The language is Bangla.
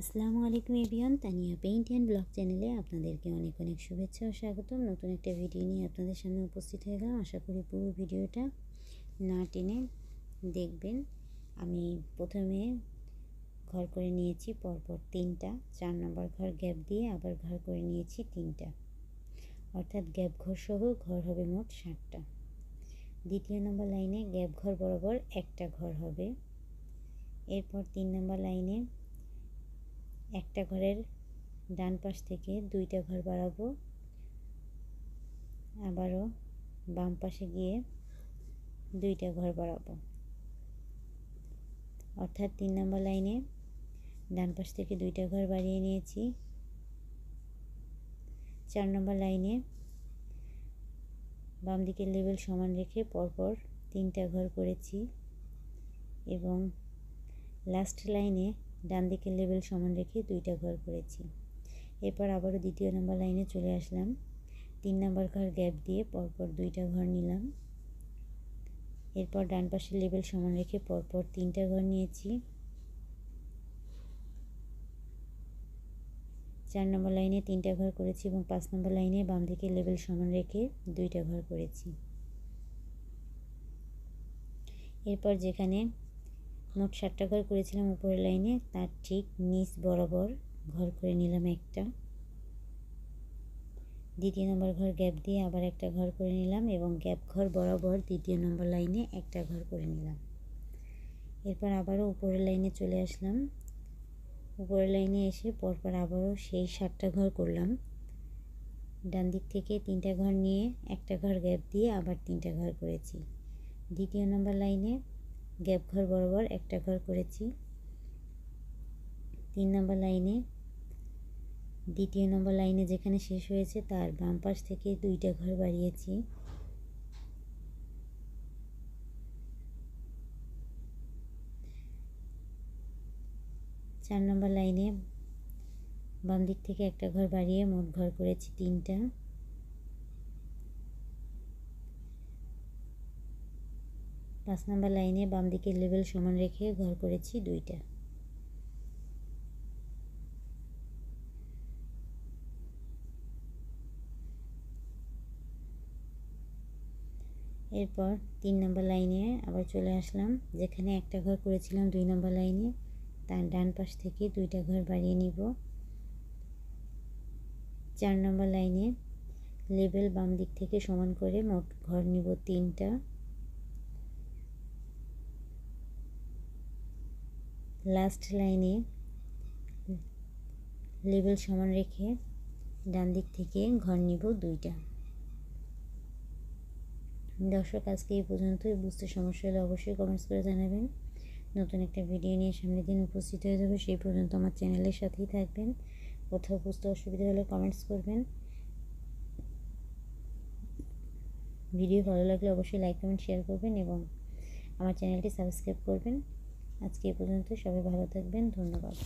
আসসালামু আলাইকুম এভিয়ান তানিয়া পেইন্ট অ্যান্ড ব্লগ চ্যানেলে আপনাদেরকে অনেক অনেক শুভেচ্ছা ও স্বাগতম নতুন একটা ভিডিও নিয়ে আপনাদের সামনে উপস্থিত হয়ে গেলাম আশা করি পুরো ভিডিওটা না টেনে দেখবেন আমি প্রথমে ঘর করে নিয়েছি পরপর তিনটা চার নম্বর ঘর গ্যাপ দিয়ে আবার ঘর করে নিয়েছি তিনটা অর্থাৎ গ্যাপ ঘর সহ ঘর হবে মোট ষাটটা দ্বিতীয় নম্বর লাইনে গ্যাপ ঘর বরাবর একটা ঘর হবে এরপর তিন নম্বর লাইনে একটা ঘরের ডান পাশ থেকে দুইটা ঘর বাড়াবো আবারও বাম পাশে গিয়ে দুইটা ঘর বাড়াবো অর্থাৎ তিন নম্বর লাইনে ডান পাশ থেকে দুইটা ঘর বাড়িয়ে নিয়েছি চার নম্বর লাইনে বাম দিকের লেভেল সমান রেখে পরপর তিনটা ঘর করেছি এবং লাস্ট লাইনে ডান দিকের লেভেল সমান রেখে দুইটা ঘর করেছি এরপর আবারও দ্বিতীয় নাম্বার লাইনে চলে আসলাম তিন নাম্বার ঘর গ্যাপ দিয়ে পরপর দুইটা ঘর নিলাম এরপর ডান পাশের লেভেল সমান রেখে পরপর তিনটা ঘর নিয়েছি চার নম্বর লাইনে তিনটা ঘর করেছি এবং পাঁচ নম্বর লাইনে বাম দিকে লেভেল সমান রেখে দুইটা ঘর করেছি এরপর যেখানে মোট সাতটা ঘর করেছিলাম উপরের লাইনে তার ঠিক নিচ বরাবর ঘর করে নিলাম একটা দ্বিতীয় নম্বর ঘর গ্যাপ দিয়ে আবার একটা ঘর করে নিলাম এবং গ্যাপ ঘর বরাবর দ্বিতীয় নম্বর লাইনে একটা ঘর করে নিলাম এরপর আবারও উপরের লাইনে চলে আসলাম উপরের লাইনে এসে পরপর আবারও সেই সাতটা ঘর করলাম ডান দিক থেকে তিনটা ঘর নিয়ে একটা ঘর গ্যাপ দিয়ে আবার তিনটা ঘর করেছি দ্বিতীয় নম্বর লাইনে গ্যাপ ঘর বরাবর একটা ঘর করেছি তিন নম্বর লাইনে দ্বিতীয় নম্বর লাইনে যেখানে শেষ হয়েছে তার বাম পাশ থেকে দুইটা ঘর বাড়িয়েছি চার নম্বর লাইনে বাম দিক থেকে একটা ঘর বাড়িয়ে মোট ঘর করেছি তিনটা পাঁচ নাম্বার লাইনে বাম দিকের লেভেল সমান রেখে ঘর করেছি দুইটা এরপর তিন নম্বর লাইনে আবার চলে আসলাম যেখানে একটা ঘর করেছিলাম দুই নম্বর লাইনে তার ডান পাশ থেকে দুইটা ঘর বাড়িয়ে নিব চার নম্বর লাইনে লেবেল বাম দিক থেকে সমান করে মোট ঘর নিব তিনটা লাস্ট লাইনে লেবেল সমান রেখে ডান দিক থেকে ঘর নিব দুইটা দর্শক আজকে এই পর্যন্তই বুঝতে সমস্যা হলে অবশ্যই কমেন্টস করে জানাবেন নতুন একটা ভিডিও নিয়ে সামনের দিন উপস্থিত হয়ে যাবে সেই পর্যন্ত আমার চ্যানেলের সাথেই থাকবেন কোথাও বুঝতে অসুবিধা হলে কমেন্টস করবেন ভিডিও ভালো লাগলে অবশ্যই লাইক কমেন্ট শেয়ার করবেন এবং আমার চ্যানেলটি সাবস্ক্রাইব করবেন আজকে এ পর্যন্ত সবাই ভালো থাকবেন ধন্যবাদ